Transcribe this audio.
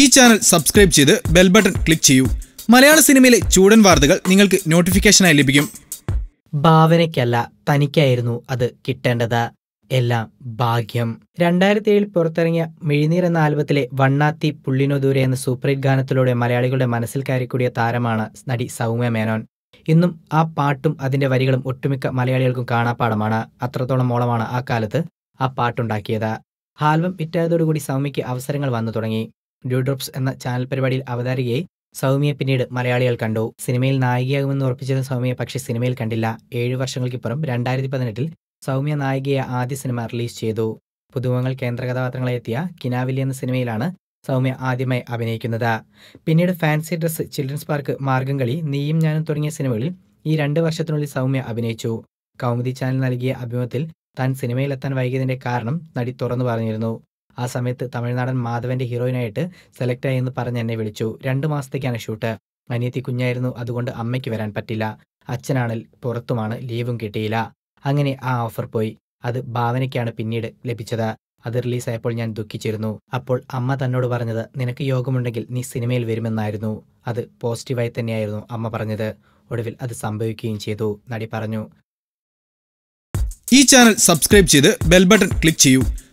ഈ channel subscribe ചെയ്ത് bell button click ചെയ്യൂ മലയാള സിനിമയിലെ ചൂടൻ വാർത്തകൾ നിങ്ങൾക്ക് നോട്ടിഫിക്കേഷനായി ലഭിക്കും ഭാവനയ്ക്കല്ല തനിക്കായിരുന്നു അത് കിട്ടേണ്ടത് എല്ലാം ഭാഗ്യം രണ്ടായിരത്തി ഏഴിൽ പുറത്തിറങ്ങിയ മിഴിനീർ എന്ന ആൽബത്തിലെ വണ്ണാത്തി പുള്ളിനോദൂരെ എന്ന സൂപ്പർ ഹിറ്റ് ഗാനത്തിലൂടെ മലയാളികളുടെ മനസ്സിൽ കയറിക്കൂടിയ താരമാണ് നടി സൗമ്യ മേനോൻ ഇന്നും ആ പാട്ടും അതിന്റെ വരികളും ഒട്ടുമിക്ക മലയാളികൾക്കും കാണാപ്പാടമാണ് അത്രത്തോളം മോളമാണ് ആ കാലത്ത് ആ പാട്ടുണ്ടാക്കിയത് ആൽബം ഇറ്റായതോടുകൂടി സൗമ്യയ്ക്ക് അവസരങ്ങൾ വന്നു തുടങ്ങി ഡ്യൂഡ്രോപ്സ് എന്ന ചാനൽ പരിപാടിയിൽ അവതാരികയായി സൗമ്യയെ പിന്നീട് മലയാളികൾ കണ്ടു സിനിമയിൽ നായികയാകുമെന്ന് ഉറപ്പിച്ചിരുന്ന സൗമ്യയെ പക്ഷേ സിനിമയിൽ കണ്ടില്ല ഏഴു വർഷങ്ങൾക്കിപ്പുറം രണ്ടായിരത്തി പതിനെട്ടിൽ സൗമ്യ നായികയെ ആദ്യ സിനിമ റിലീസ് ചെയ്തു പുതുമുഖങ്ങൾ കേന്ദ്ര കഥാപാത്രങ്ങളെത്തിയ കിനാവിലി എന്ന സിനിമയിലാണ് സൗമ്യ ആദ്യമായി അഭിനയിക്കുന്നത് പിന്നീട് ഫാൻസി ഡ്രസ് ചിൽഡ്രൻസ് പാർക്ക് കളി നീയും ഞാനും തുടങ്ങിയ സിനിമകളിൽ ഈ രണ്ട് വർഷത്തിനുള്ളിൽ സൗമ്യ അഭിനയിച്ചു കൗമുദി ചാനൽ നൽകിയ അഭിമുഖത്തിൽ താൻ സിനിമയിലെത്താൻ വൈകിയതിന്റെ കാരണം നടി തുറന്നു പറഞ്ഞിരുന്നു ആ സമയത്ത് തമിഴ്നാടൻ മാധവന്റെ ഹീറോയിനായിട്ട് സെലക്ട് ആയി എന്ന് പറഞ്ഞ് എന്നെ വിളിച്ചു രണ്ട് മാസത്തേക്കാണ് ഷൂട്ട് അനിയത്തി കുഞ്ഞായിരുന്നു അതുകൊണ്ട് അമ്മയ്ക്ക് വരാൻ പറ്റില്ല അച്ഛനാണ് പുറത്തുമാണ് ലീവും കിട്ടിയില്ല അങ്ങനെ ആ ഓഫർ പോയി അത് ഭാവനയ്ക്കാണ് പിന്നീട് ലഭിച്ചത് അത് റിലീസായപ്പോൾ ഞാൻ ദുഃഖിച്ചിരുന്നു അപ്പോൾ അമ്മ തന്നോട് പറഞ്ഞത് നിനക്ക് യോഗമുണ്ടെങ്കിൽ നീ സിനിമയിൽ വരുമെന്നായിരുന്നു അത് പോസിറ്റീവായി തന്നെയായിരുന്നു അമ്മ പറഞ്ഞത് ഒടുവിൽ അത് സംഭവിക്കുകയും ചെയ്തു നടി പറഞ്ഞു ഈ ചാനൽ സബ്സ്ക്രൈബ് ചെയ്ത് ബെൽ ബട്ടൺ ക്ലിക്ക് ചെയ്യൂ